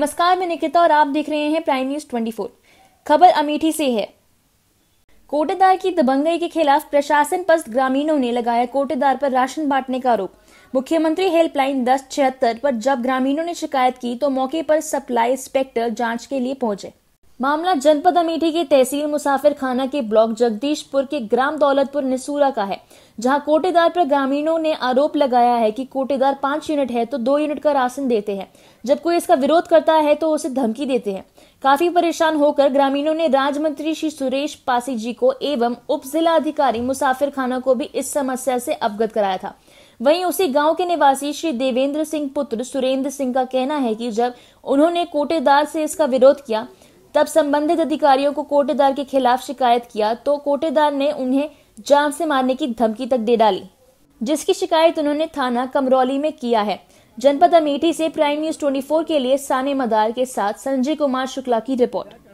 नमस्कार मैं निकिता और आप देख रहे हैं प्राइम न्यूज 24 खबर अमेठी से है कोटेदार की दबंगई के खिलाफ प्रशासन पस्त ग्रामीणों ने लगाया कोटेदार पर राशन बांटने का आरोप मुख्यमंत्री हेल्पलाइन दस छिहत्तर पर जब ग्रामीणों ने शिकायत की तो मौके पर सप्लाई इंस्पेक्टर जांच के लिए पहुंचे मामला जनपद अमेठी के तहसील मुसाफिर खाना के ब्लॉक जगदीशपुर के ग्राम दौलतपुर निसूरा का है जहां कोटेदार पर ग्रामीणों ने आरोप लगाया है कि कोटेदार पांच यूनिट है तो दो यूनिट का राशन देते हैं जब कोई इसका विरोध करता है तो उसे धमकी देते हैं काफी परेशान होकर ग्रामीणों ने राज्य श्री सुरेश पासी जी को एवं उप जिला अधिकारी मुसाफिर खाना को भी इस समस्या से अवगत कराया था वहीं उसी गांव के निवासी श्री देवेंद्र सिंह पुत्र सुरेंद्र सिंह का कहना है कि जब उन्होंने कोटेदार से इसका विरोध किया तब संबंधित अधिकारियों को कोटेदार के खिलाफ शिकायत किया तो कोटेदार ने उन्हें जान से मारने की धमकी तक दे डाली जिसकी शिकायत उन्होंने थाना कमरौली में किया है जनपद अमेठी से प्राइम न्यूज 24 के लिए साने मदार के साथ संजय कुमार शुक्ला की रिपोर्ट